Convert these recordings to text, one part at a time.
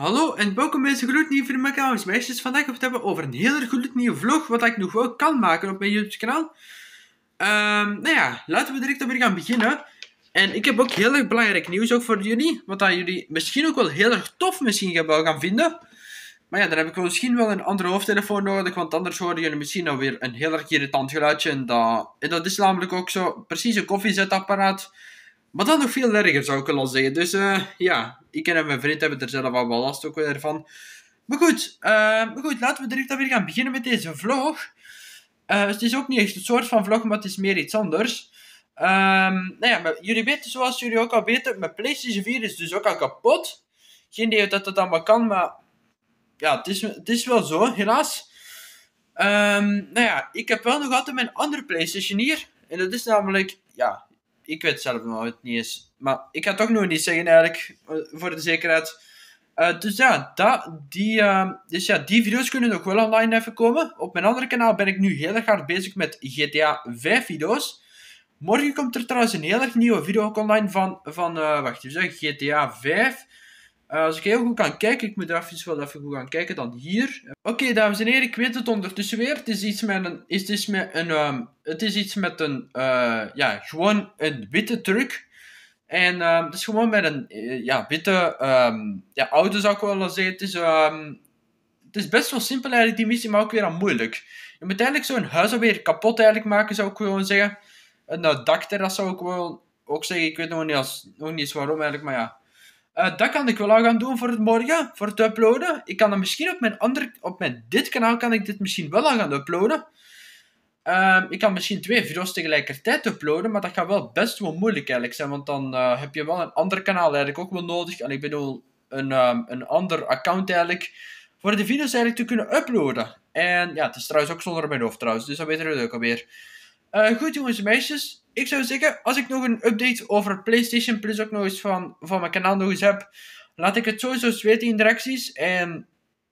Hallo en welkom bij deze gloednieuwe video van mijn Meisjes, vandaag gaan we het hebben over een hele gloednieuwe vlog, wat ik nog wel kan maken op mijn YouTube kanaal. Um, nou ja, laten we direct weer gaan beginnen. En ik heb ook heel erg belangrijk nieuws ook voor jullie, wat dat jullie misschien ook wel heel erg tof misschien wel gaan vinden. Maar ja, dan heb ik misschien wel een andere hoofdtelefoon nodig, want anders horen jullie misschien alweer nou een heel erg irritant geluidje. En dat, en dat is namelijk ook zo, precies een koffiezetapparaat. Maar dan nog veel erger, zou ik wel zeggen. Dus eh, ja, ik en mijn vriend hebben er zelf al wel last ook weer van. Maar goed, eh, goed, laten we direct dan weer gaan beginnen met deze vlog. Eh, het is ook niet echt een soort van vlog, maar het is meer iets anders. Ehm, nou ja, jullie weten zoals jullie ook al weten, mijn PlayStation 4 is dus ook al kapot. Geen idee dat dat allemaal kan, maar ja, het is, het is wel zo, helaas. Ehm, nou ja, ik heb wel nog altijd mijn andere PlayStation hier. En dat is namelijk, ja, ik weet zelf het niet eens. Maar ik ga toch nog niet zeggen eigenlijk, eh, voor de zekerheid. Eh, dus ja, dat, die, ehm, dus ja, die video's kunnen nog wel online even komen. Op mijn andere kanaal ben ik nu heel erg hard bezig met GTA 5 video's. Morgen komt er trouwens een heel erg nieuwe video online van, van uh, wacht even, GTA 5. Eh, als ik heel goed kan kijken, ik moet er even wel even goed gaan kijken dan hier. Oké, dames en heren, ik weet het ondertussen weer. Het is iets met een, is, iets met een, ehm, het is iets met een, eh, ja, gewoon een witte truck. En ehm, het is gewoon met een, eh, ja, witte, ehm, ja, auto zou ik wel zeggen. Het is, het is best wel simpel eigenlijk, die missie, maar ook weer aan moeilijk. Je moet eigenlijk zo'n huis alweer kapot eigenlijk maken, zou ik gewoon zeggen. Een dakterras zou ik wel ook zeggen. Ik weet nog niet, als, nog niet eens waarom eigenlijk, maar ja. Eh, dat kan ik wel al gaan doen voor het morgen, voor het uploaden. Ik kan dat misschien op mijn, andere, op mijn dit kanaal kan ik dit misschien wel al gaan uploaden. Ehm, ik kan misschien twee video's tegelijkertijd uploaden, maar dat gaat wel best wel moeilijk eigenlijk zijn, want dan eh, heb je wel een ander kanaal eigenlijk ook wel nodig. En ik bedoel, een, ehm, een ander account eigenlijk, voor de video's eigenlijk te kunnen uploaden. En ja, het is trouwens ook zonder mijn hoofd trouwens, dus dat weten we ook alweer. Eh, goed jongens en meisjes, ik zou zeggen, als ik nog een update over PlayStation Plus ook nog eens van, van mijn kanaal nog eens heb, laat ik het sowieso eens weten in directies. En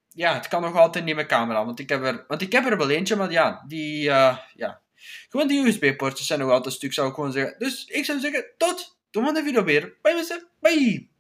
ja, het kan nog altijd niet mijn camera, want ik heb er, want ik heb er wel eentje, maar ja, die, eh, ja. Gewoon die USB-poortjes zijn nog altijd een stuk, zou ik gewoon zeggen. Dus ik zou zeggen, tot de volgende video weer. Bye mensen, bye!